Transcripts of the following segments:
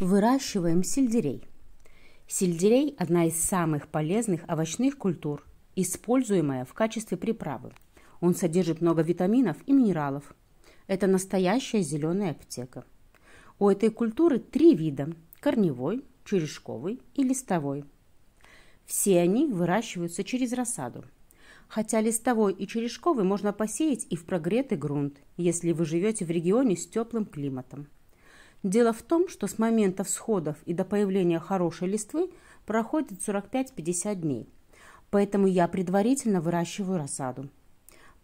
Выращиваем сельдерей. Сельдерей – одна из самых полезных овощных культур, используемая в качестве приправы. Он содержит много витаминов и минералов. Это настоящая зеленая аптека. У этой культуры три вида – корневой, черешковый и листовой. Все они выращиваются через рассаду. Хотя листовой и черешковый можно посеять и в прогретый грунт, если вы живете в регионе с теплым климатом. Дело в том, что с момента всходов и до появления хорошей листвы проходит 45-50 дней. Поэтому я предварительно выращиваю рассаду.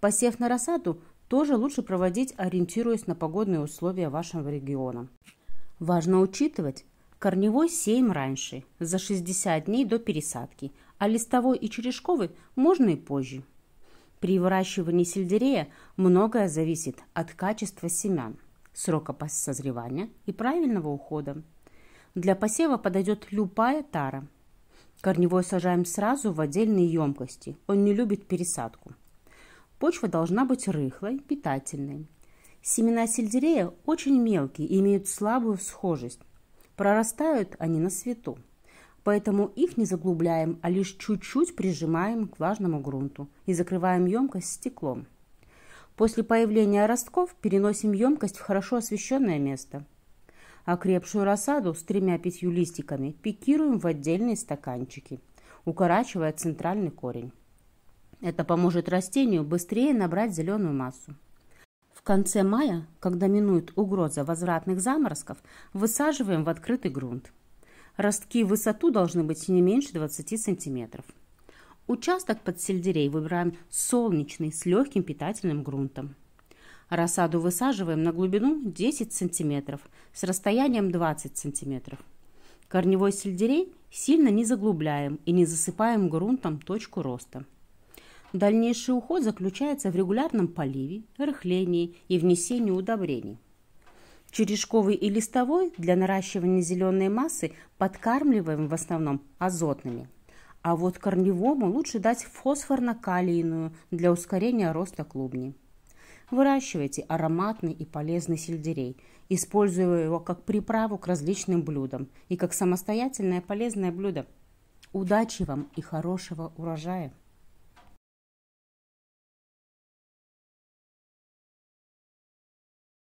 Посев на рассаду тоже лучше проводить, ориентируясь на погодные условия вашего региона. Важно учитывать, корневой сеем раньше, за 60 дней до пересадки, а листовой и черешковый можно и позже. При выращивании сельдерея многое зависит от качества семян срока созревания и правильного ухода. Для посева подойдет любая тара. Корневой сажаем сразу в отдельные емкости, он не любит пересадку. Почва должна быть рыхлой, питательной. Семена сельдерея очень мелкие и имеют слабую схожесть. Прорастают они на свету. Поэтому их не заглубляем, а лишь чуть-чуть прижимаем к влажному грунту и закрываем емкость стеклом. После появления ростков переносим емкость в хорошо освещенное место. Окрепшую рассаду с тремя-пятью листиками пикируем в отдельные стаканчики, укорачивая центральный корень. Это поможет растению быстрее набрать зеленую массу. В конце мая, когда минует угроза возвратных заморозков, высаживаем в открытый грунт. Ростки в высоту должны быть не меньше 20 сантиметров. Участок под сельдерей выбираем солнечный с легким питательным грунтом. Рассаду высаживаем на глубину 10 см с расстоянием 20 см. Корневой сельдерей сильно не заглубляем и не засыпаем грунтом точку роста. Дальнейший уход заключается в регулярном поливе, рыхлении и внесении удобрений. Черешковый и листовой для наращивания зеленой массы подкармливаем в основном азотными – а вот корневому лучше дать фосфорно-калийную для ускорения роста клубни. Выращивайте ароматный и полезный сельдерей, используя его как приправу к различным блюдам и как самостоятельное полезное блюдо. Удачи вам и хорошего урожая!